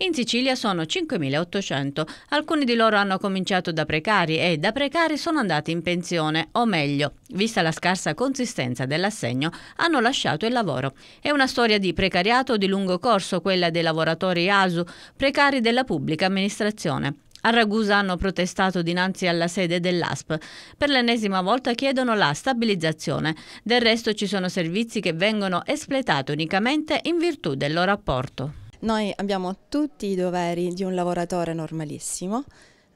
In Sicilia sono 5.800, alcuni di loro hanno cominciato da precari e da precari sono andati in pensione, o meglio, vista la scarsa consistenza dell'assegno, hanno lasciato il lavoro. È una storia di precariato di lungo corso quella dei lavoratori ASU, precari della pubblica amministrazione. A Ragusa hanno protestato dinanzi alla sede dell'ASP. Per l'ennesima volta chiedono la stabilizzazione. Del resto ci sono servizi che vengono espletati unicamente in virtù del loro apporto. Noi abbiamo tutti i doveri di un lavoratore normalissimo,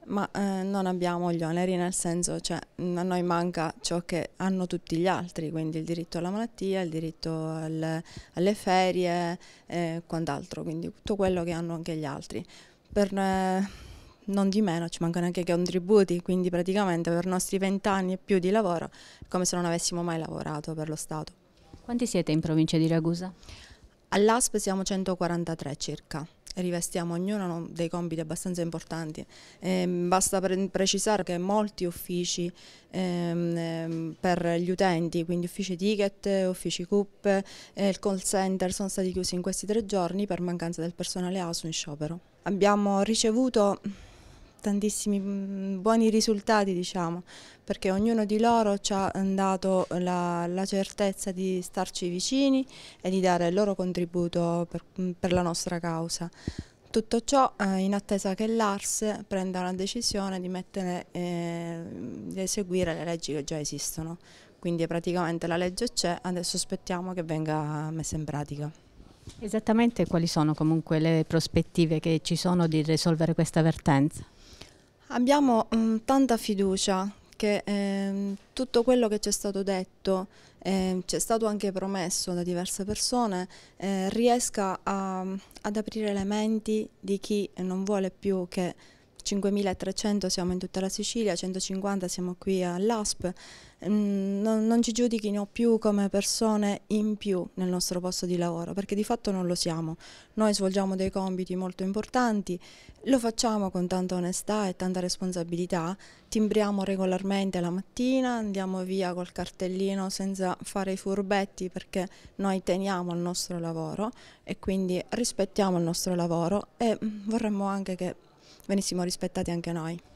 ma eh, non abbiamo gli oneri, nel senso cioè a noi manca ciò che hanno tutti gli altri, quindi il diritto alla malattia, il diritto al, alle ferie e eh, quant'altro, quindi tutto quello che hanno anche gli altri. Per, eh, non di meno, ci mancano anche i contributi, quindi praticamente per i nostri vent'anni e più di lavoro è come se non avessimo mai lavorato per lo Stato. Quanti siete in provincia di Ragusa? All'ASP siamo 143 circa rivestiamo ognuno dei compiti abbastanza importanti. Eh, basta pre precisare che molti uffici ehm, ehm, per gli utenti, quindi uffici ticket, uffici CUP, eh, il call center sono stati chiusi in questi tre giorni per mancanza del personale ASU in sciopero. Abbiamo ricevuto tantissimi mm, buoni risultati, diciamo, perché ognuno di loro ci ha mm, dato la, la certezza di starci vicini e di dare il loro contributo per, mm, per la nostra causa. Tutto ciò eh, in attesa che l'ARS prenda una decisione di, mettere, eh, di eseguire le leggi che già esistono. Quindi praticamente la legge c'è, adesso aspettiamo che venga messa in pratica. Esattamente quali sono comunque le prospettive che ci sono di risolvere questa vertenza? Abbiamo um, tanta fiducia che eh, tutto quello che ci è stato detto, eh, ci è stato anche promesso da diverse persone, eh, riesca a, mm, ad aprire le menti di chi non vuole più che 5.300 siamo in tutta la Sicilia, 150 siamo qui all'ASP. Mm, non, non, ci giudichino più come persone in più nel nostro posto di lavoro, perché di fatto non lo siamo. Noi svolgiamo dei compiti molto importanti, lo facciamo con tanta onestà e tanta responsabilità, timbriamo regolarmente la mattina, andiamo via col cartellino senza fare i furbetti perché noi teniamo il nostro lavoro e quindi rispettiamo il nostro lavoro e mm, vorremmo anche che venissimo rispettati anche noi.